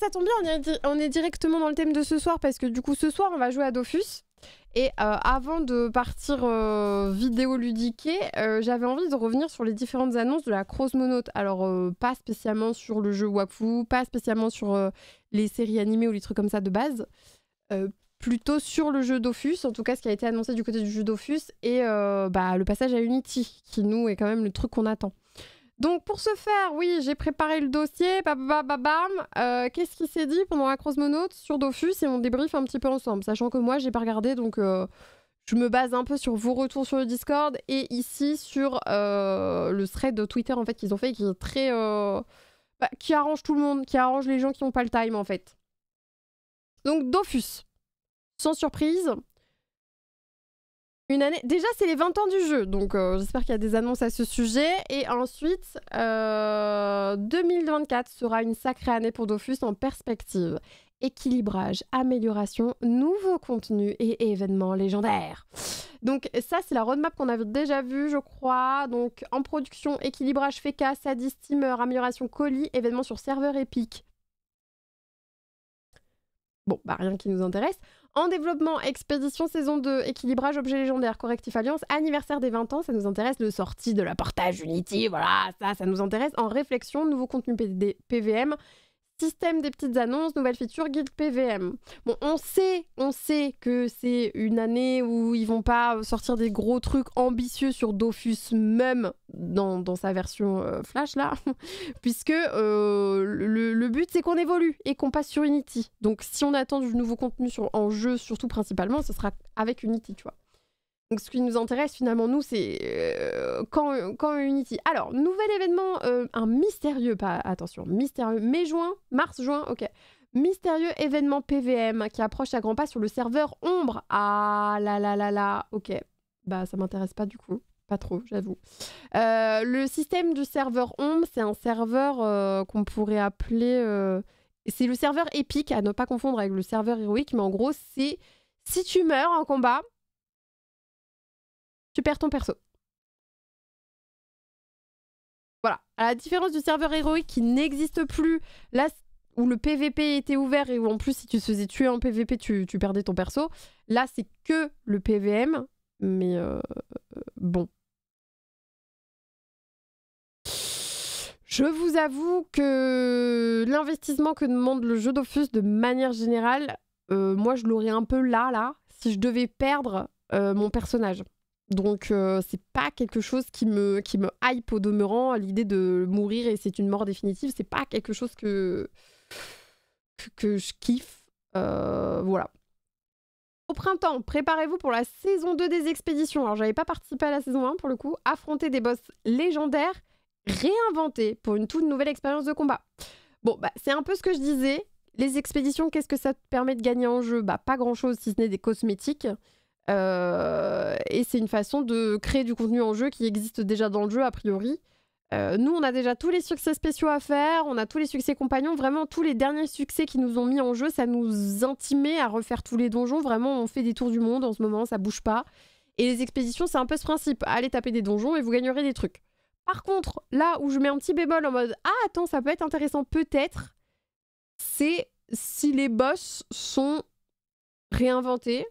ça tombe bien, on est, directement dans le thème de ce soir parce que du coup ce soir on va jouer à Dofus. Et euh, avant de partir euh, vidéo ludique euh, j'avais envie de revenir sur les différentes annonces de la monote. Alors pas spécialement sur le jeu Wakfu, pas spécialement sur les séries animées ou les trucs comme ça de base. plutôt sur le jeu Dofus, en tout cas ce qui a été annoncé du côté du jeu Dofus, et bah, le passage à Unity, qui nous est quand même le truc qu'on attend. Donc pour ce faire, oui, j'ai préparé le dossier, bam, euh, Qu'est-ce qui s'est dit pendant la monote sur Dofus et on débrief un petit peu ensemble, sachant que moi j'ai pas regardé, donc euh, je me base un peu sur vos retours sur le Discord et ici sur euh, le thread de Twitter en fait qu'ils ont fait, qui est très, bah, qui arrange tout le monde, qui arrange les gens qui n'ont pas le time en fait. Donc Dofus, sans surprise, Déjà, c'est les 20 ans du jeu, donc euh, j'espère qu'il y a des annonces à ce sujet. Et ensuite, 2024 euh, sera une sacrée année pour Dofus en perspective. Équilibrage, amélioration, nouveaux contenus et événements légendaires. Donc ça, c'est la roadmap qu'on avait déjà vue, je crois. Donc en production, équilibrage FECA, Sadie Steamer, amélioration colis, événements sur serveur épique. Bon, bah rien qui nous intéresse. En développement, expédition saison 2, équilibrage, objet légendaire, correctif alliance, anniversaire des 20 ans, ça nous intéresse. Le sortie de la portage Unity, voilà, ça, ça nous intéresse. En réflexion, nouveau contenu PVM, système des petites annonces, nouvelle feature, guide PVM. Bon, on sait, on sait que c'est une année où ils vont pas sortir des gros trucs ambitieux sur Dofus même dans, sa version euh, Flash là, puisque euh, le, but c'est qu'on évolue et qu'on passe sur Unity. Donc si on attend du nouveau contenu sur, en jeu, surtout principalement, ce sera avec Unity, tu vois. Donc ce qui nous intéresse finalement, nous, c'est euh, quand, Unity. Alors, nouvel événement, euh, un mystérieux, pas attention, mystérieux, mai-juin, mars-juin, ok. Mystérieux événement PVM qui approche à grands pas sur le serveur Ombre. Ah là là là là, ok. Bah ça m'intéresse pas du coup. Pas trop, j'avoue. Euh, le système du serveur Ombre, c'est un serveur qu'on pourrait appeler... c'est le serveur épique, à ne pas confondre avec le serveur héroïque, mais en gros, c'est si tu meurs en combat, tu perds ton perso. Voilà. À la différence du serveur héroïque qui n'existe plus, là où le PVP était ouvert et où en plus si tu te faisais tuer en PVP, tu, perdais ton perso. Là, c'est que le PVM, mais euh, bon. Je vous avoue que l'investissement que demande le jeu d'offus de manière générale, euh, moi je l'aurais un peu là, là, si je devais perdre euh, mon personnage. Donc euh, c'est pas quelque chose qui me, qui me hype au demeurant. L'idée de mourir et c'est une mort définitive, c'est pas quelque chose que, que, je kiffe. Euh, voilà. Au printemps, préparez-vous pour la saison 2 des expéditions. Alors j'avais pas participé à la saison 1 pour le coup. Affronter des boss légendaires, réinventer pour une toute nouvelle expérience de combat. Bon, bah, c'est un peu ce que je disais. Les expéditions, qu'est-ce que ça te permet de gagner en jeu Bah pas grand-chose si ce n'est des cosmétiques. Euh, et c'est une façon de créer du contenu en jeu qui existe déjà dans le jeu, a priori. Euh, nous, on a déjà tous les succès spéciaux à faire, on a tous les succès compagnons, vraiment tous les derniers succès qui nous ont mis en jeu, ça nous intimait à refaire tous les donjons. Vraiment, on fait des tours du monde en ce moment, ça bouge pas. Et les expéditions, c'est un peu ce principe. Allez taper des donjons et vous gagnerez des trucs. Par contre, là où je mets un petit bémol en mode Ah, attends, ça peut être intéressant, peut-être, c'est si les boss sont réinventés,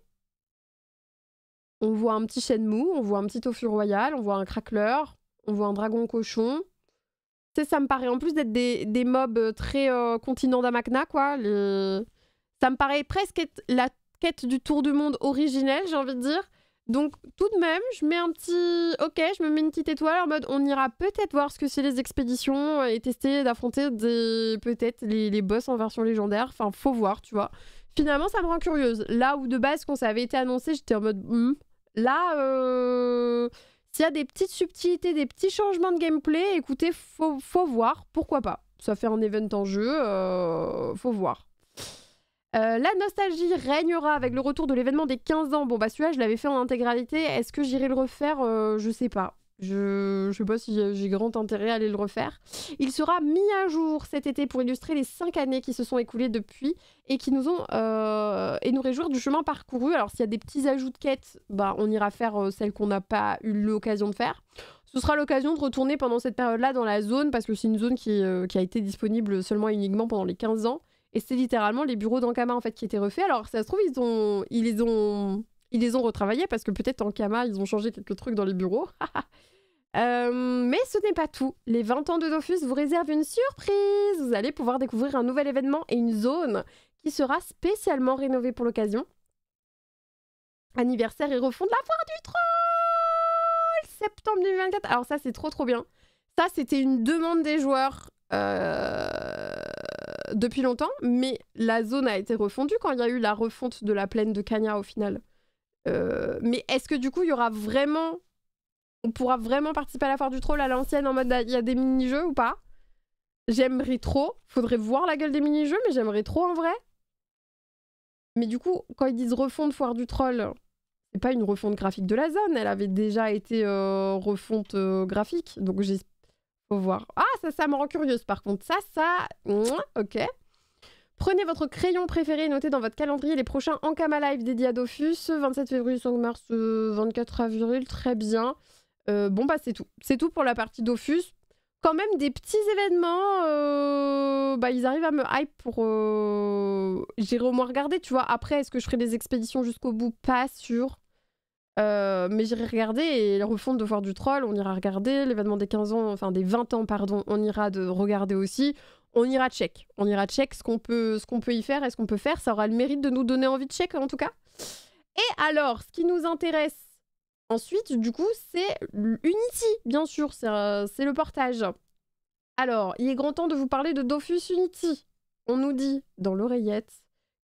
on voit un petit mou, on voit un petit Tofu Royal, on voit un Crackler, on voit un Dragon Cochon. Tu ça me paraît, en plus d'être des, mobs euh, très euh, continent d'Amakna, quoi, ça me paraît presque être la quête du tour du monde originelle, j'ai envie de dire. Donc, tout de même, je mets un petit. Ok, je me mets une petite étoile en mode on ira peut-être voir ce que c'est les expéditions euh, et tester d'affronter des... peut-être les, boss en version légendaire. Enfin, faut voir, tu vois. Finalement, ça me rend curieuse. Là où de base, quand ça avait été annoncé, j'étais en mode. Hmm, Là, euh, s'il y a des petites subtilités, des petits changements de gameplay, écoutez, faut, voir, pourquoi pas. Ça fait un event en jeu, euh, faut voir. Euh, la nostalgie régnera avec le retour de l'événement des 15 ans. Bon, bah celui-là, je l'avais fait en intégralité. Est-ce que j'irai le refaire Je sais pas. Je ne sais pas si j'ai grand intérêt à aller le refaire. Il sera mis à jour cet été pour illustrer les cinq années qui se sont écoulées depuis et qui nous ont euh, et nous réjouir du chemin parcouru. Alors s'il y a des petits ajouts de quêtes, bah, on ira faire euh, celles qu'on n'a pas eu l'occasion de faire. Ce sera l'occasion de retourner pendant cette période-là dans la zone parce que c'est une zone qui, euh, a été disponible seulement et uniquement pendant les 15 ans. Et c'est littéralement les bureaux d'Ankama en fait qui étaient refaits. Alors ça se trouve ils ont ils les ont ils les ont retravaillés parce que peut-être en Kama, ils ont changé quelques trucs dans les bureaux. Euh, mais ce n'est pas tout. Les 20 ans de Dofus vous réservent une surprise. Vous allez pouvoir découvrir un nouvel événement et une zone qui sera spécialement rénovée pour l'occasion. Anniversaire et refond de la foire du troll Septembre 2024. Alors ça, c'est trop trop bien. Ça, c'était une demande des joueurs euh, depuis longtemps, mais la zone a été refondue quand il y a eu la refonte de la plaine de Kanya au final. Euh, mais est-ce que du coup, il y aura vraiment. On pourra vraiment participer à la foire du troll à l'ancienne en mode bah, il y a des mini-jeux ou pas J'aimerais trop. Faudrait voir la gueule des mini-jeux, mais j'aimerais trop en vrai. Mais du coup, quand ils disent refonte foire du troll, c'est pas une refonte graphique de la zone. Elle avait déjà été euh, refonte euh, graphique. Donc, j'ai. Faut voir. Ah, ça, ça me rend curieuse par contre. Ça, ça. Ok. Prenez votre crayon préféré et notez dans votre calendrier les prochains Ankama Live dédiés à Dofus. 27 février, 5 mars, 24 avril, très bien. Euh, bon, bah c'est tout. C'est tout pour la partie Dofus. Quand même des petits événements, euh, bah, ils arrivent à me hype pour... Euh, j'irai au moins regarder, tu vois. Après, est-ce que je ferai des expéditions jusqu'au bout Pas sûr. mais j'irai regarder et refonte de voir du Troll, on ira regarder. L'événement des 15 ans, enfin des 20 ans, pardon, on ira de regarder aussi on ira check. On ira check ce qu'on peut, ce qu'on peut y faire et ce qu'on peut faire. Ça aura le mérite de nous donner envie de check, en tout cas. Et alors, ce qui nous intéresse ensuite, du coup, c'est Unity, bien sûr. C'est euh, le portage. Alors, il est grand temps de vous parler de Dofus Unity. On nous dit dans l'oreillette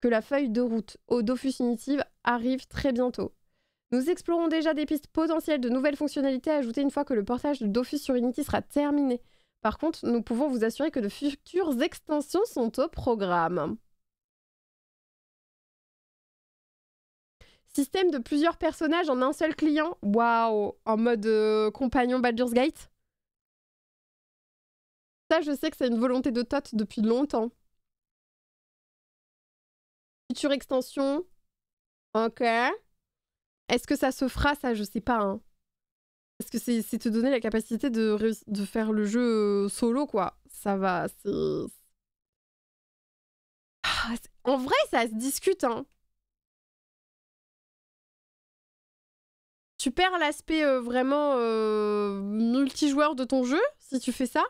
que la feuille de route au Dofus Unity arrive très bientôt. Nous explorons déjà des pistes potentielles de nouvelles fonctionnalités à ajouter une fois que le portage de Dofus sur Unity sera terminé. Par contre, nous pouvons vous assurer que de futures extensions sont au programme. Système de plusieurs personnages en un seul client. Waouh En mode euh, compagnon Baldur's Gate Ça, je sais que c'est une volonté de Tot depuis longtemps. Future extension. Ok. Est-ce que ça se fera Ça, je sais pas. Hein. Parce que c'est te donner la capacité de, faire le jeu euh, solo, quoi. Ça va, ah, c'est... en vrai, ça se discute, hein. Tu perds l'aspect euh, vraiment euh, multijoueur de ton jeu, si tu fais ça.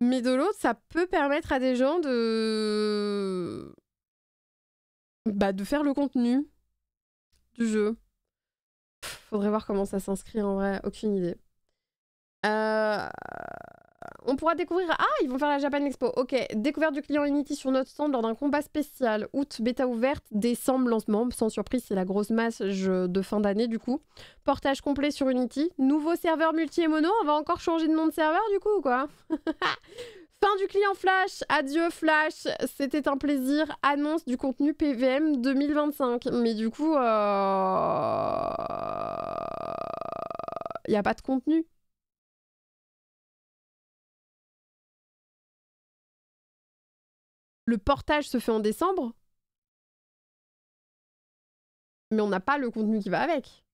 Mais de l'autre, ça peut permettre à des gens de... Bah, de faire le contenu du jeu. Faudrait voir comment ça s'inscrit en vrai, aucune idée. Euh, on pourra découvrir. Ah, ils vont faire la Japan Expo. Ok. Découverte du client Unity sur notre stand lors d'un combat spécial. Août, bêta ouverte. Décembre, lancement. Sans surprise, c'est la grosse masse de fin d'année du coup. Portage complet sur Unity. Nouveau serveur multi et mono. On va encore changer de nom de serveur du coup, quoi. Fin du client Flash, adieu Flash, c'était un plaisir, annonce du contenu PVM 2025. Mais du coup, il euh, n'y a pas de contenu. Le portage se fait en décembre, mais on n'a pas le contenu qui va avec.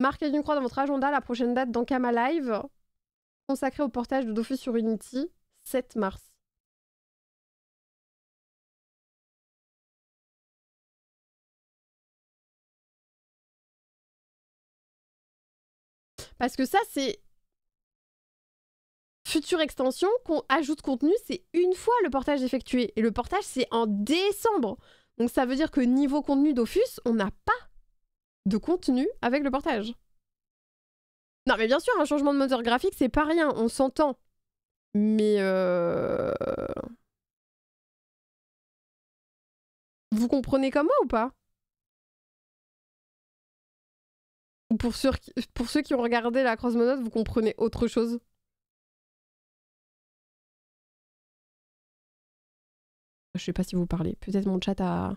Marquez une croix dans votre agenda, la prochaine date dans Live, consacrée au portage de Dofus sur Unity, 7 mars. Parce que ça, c'est... Future extension, qu'on ajoute contenu, c'est une fois le portage effectué. Et le portage, c'est en décembre. Donc ça veut dire que niveau contenu Dofus, on n'a pas de contenu avec le portage. Non, mais bien sûr, un changement de moteur graphique, c'est pas rien, on s'entend. Mais. Euh... Vous comprenez comme moi ou pas pour ceux, qui, pour ceux qui ont regardé la cross-monote, vous comprenez autre chose Je sais pas si vous parlez. Peut-être mon chat a.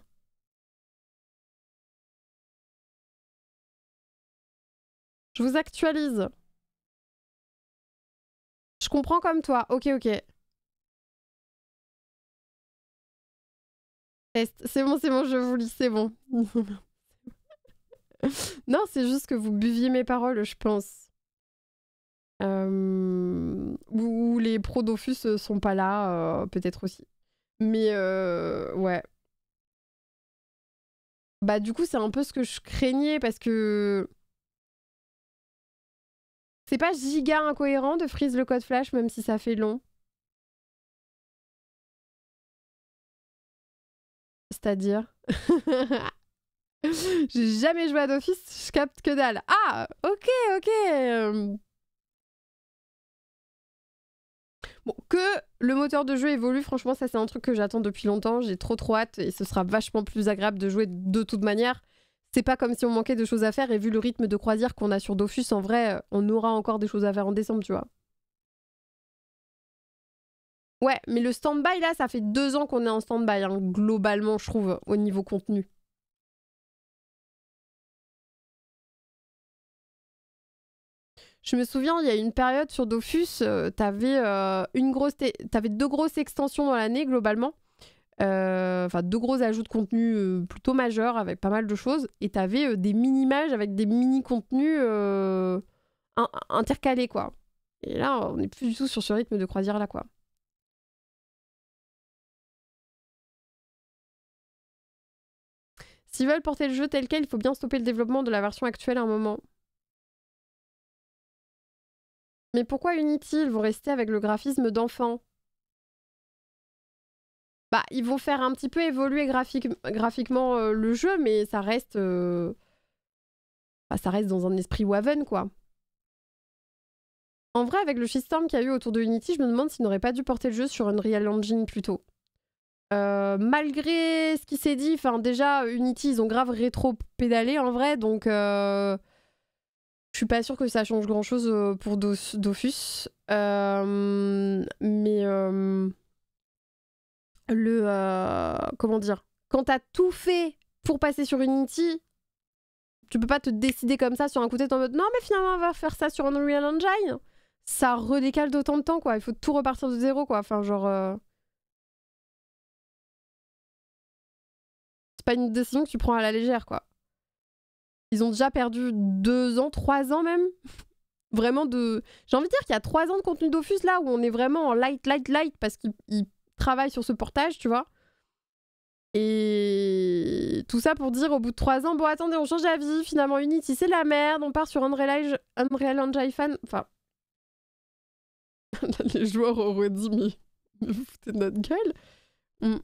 Je vous actualise. Je comprends comme toi. Ok, ok. C'est bon, c'est bon, je vous lis, c'est bon. non, c'est juste que vous buviez mes paroles, je pense. Euh, ou les prodofus euh, sont pas là, euh, peut-être aussi. Mais ouais. Bah du coup, c'est un peu ce que je craignais parce que c'est pas giga incohérent de freeze le code flash même si ça fait long. C'est-à-dire J'ai jamais joué à d'office, je capte que dalle. Ah, ok, ok. Bon, que le moteur de jeu évolue, franchement, ça c'est un truc que j'attends depuis longtemps. J'ai trop trop hâte et ce sera vachement plus agréable de jouer de toute manière c'est pas comme si on manquait de choses à faire et vu le rythme de croisière qu'on a sur Dofus, en vrai, euh, on aura encore des choses à faire en décembre, tu vois. Ouais, mais le stand-by là, ça fait deux ans qu'on est en stand-by, hein, globalement, je trouve, au niveau contenu. Je me souviens, il y a une période sur Dofus, euh, t'avais euh, grosse, t'avais deux grosses extensions dans l'année globalement. Euh, enfin deux gros ajouts de contenu euh, plutôt majeurs avec pas mal de choses et t'avais euh, des mini-images avec des mini-contenus intercalés quoi. Et là on n'est plus du tout sur ce rythme de croisière là quoi. S'ils veulent porter le jeu tel quel, il faut bien stopper le développement de la version actuelle à un moment. Mais pourquoi Unity Ils vont rester avec le graphisme d'enfant bah, ils vont faire un petit peu évoluer graphiquement euh, le jeu, mais ça reste, euh, bah, ça reste dans un esprit Waven, quoi. En vrai, avec le shitstorm qu'il y a eu autour de Unity, je me demande s'ils n'auraient pas dû porter le jeu sur Unreal Engine plutôt. Euh, malgré ce qui s'est dit, enfin déjà Unity ils ont grave rétro pédalé en vrai, donc je suis pas sûre que ça change grand chose pour Dofus, mais le euh, comment dire quand t'as tout fait pour passer sur Unity tu peux pas te décider comme ça sur un côté de tête en mode non mais finalement on va faire ça sur Unreal Engine ça redécale d'autant de temps quoi il faut tout repartir de zéro quoi enfin genre euh, c'est pas une décision que tu prends à la légère quoi ils ont déjà perdu deux ans trois ans même vraiment de j'ai envie de dire qu'il y a trois ans de contenu Dofus là où on est vraiment en light light light parce qu'ils travaille sur ce portage, tu vois. Et tout ça pour dire au bout de trois ans, bon attendez, on change d'avis, finalement Unity c'est la merde, on part sur Unreal, Engine Enfin. les joueurs auraient dit, mais, foutez notre gueule.